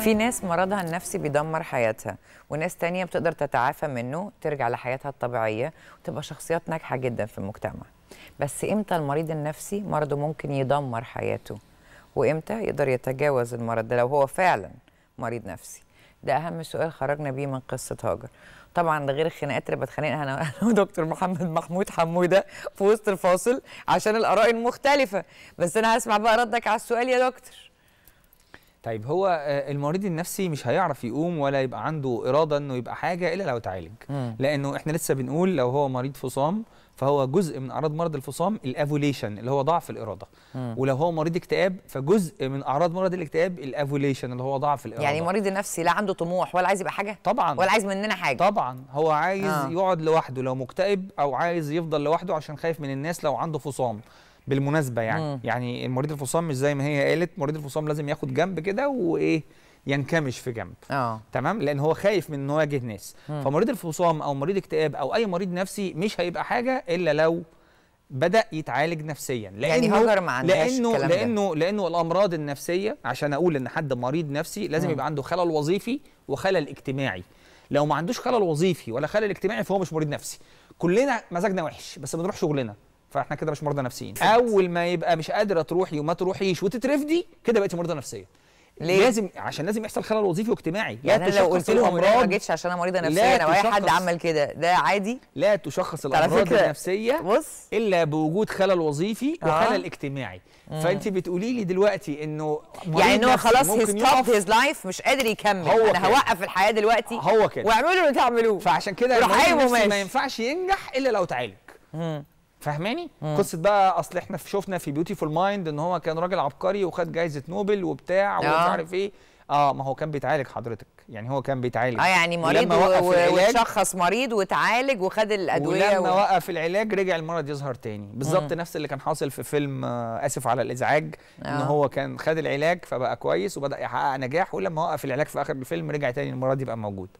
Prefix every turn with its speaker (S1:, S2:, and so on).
S1: في ناس مرضها النفسي بيدمر حياتها وناس تانية بتقدر تتعافى منه ترجع لحياتها الطبيعية وتبقى شخصيات ناجحة جدا في المجتمع بس إمتى المريض النفسي مرضه ممكن يدمر حياته وإمتى يقدر يتجاوز المرض ده لو هو فعلا مريض نفسي ده أهم سؤال خرجنا بيه من قصة هاجر طبعا ده غير الخناقات اللي بتخانقها انا ودكتور محمد محمود حموده في وسط الفاصل عشان الاراء المختلفه بس انا هسمع بقى ردك على السؤال يا دكتور طيب هو آه، المريض النفسي مش هيعرف يقوم ولا يبقى عنده اراده انه يبقى حاجه الا لو اتعالج لانه احنا لسه بنقول لو هو مريض فصام فهو جزء من اعراض مرض الفصام الافوليشن اللي هو ضعف الاراده مم. ولو هو مريض اكتئاب فجزء من اعراض مرض الاكتئاب الافوليشن اللي هو ضعف الاراده يعني المريض النفسي لا عنده طموح ولا عايز يبقى حاجه طبعا ولا عايز مننا حاجه طبعا هو عايز آه. يقعد لوحده لو مكتئب او عايز يفضل لوحده عشان خايف من الناس لو عنده فصام بالمناسبه يعني مم. يعني مريض الفصام مش زي ما هي قالت مريض الفصام لازم ياخد جنب كده وايه ينكمش في جنب أوه. تمام لان هو خايف من ان هو يواجه ناس مم. فمريض الفصام او مريض اكتئاب او اي مريض نفسي مش هيبقى حاجه الا لو بدا يتعالج نفسيا يعني لانه يعني هجر ما لانه لانه, لأنه لانه الامراض النفسيه عشان اقول ان حد مريض نفسي لازم مم. يبقى عنده خلل وظيفي وخلل اجتماعي لو ما عندوش خلل وظيفي ولا خلل اجتماعي فهو مش مريض نفسي كلنا مزاجنا وحش بس بنروح شغلنا فاحنا كده مش مرضى نفسيين اول ما يبقى مش قادره تروحي وما تروحيش وتترفدي كده بقيتي مرضى نفسيه ليه؟ لازم عشان لازم يحصل خلل وظيفي واجتماعي يعني انا لو قلت لهم ما جيتش عشان انا مريضه نفسيا او اي حد عمل كده ده عادي لا تشخص الامراض النفسيه بص الا بوجود خلل وظيفي آه. وخلل اجتماعي فانت بتقولي لي دلوقتي انه يعني ان هو خلاص هي ستوب هيز لايف مش قادر يكمل هو انا هوقف الحياه دلوقتي هو كده واعملوا اللي تعملوه فعشان كده ما ينفعش ينجح الا لو تعالج فاهماني قصه بقى اصل احنا شفنا في بيوتيفول مايند ان هو كان راجل عبقري وخد جايزه نوبل وبتاع ومش آه. عارف ايه اه ما هو كان بيتعالج حضرتك يعني هو كان بيتعالج اه يعني مريض وشخص مريض وتعالج وخد الادويه ولما و... وقف العلاج رجع المرض يظهر تاني بالظبط نفس اللي كان حاصل في فيلم آه اسف على الازعاج آه. ان هو كان خد العلاج فبقى كويس وبدا يحقق نجاح ولما وقف العلاج في اخر الفيلم رجع تاني المرض يبقى موجود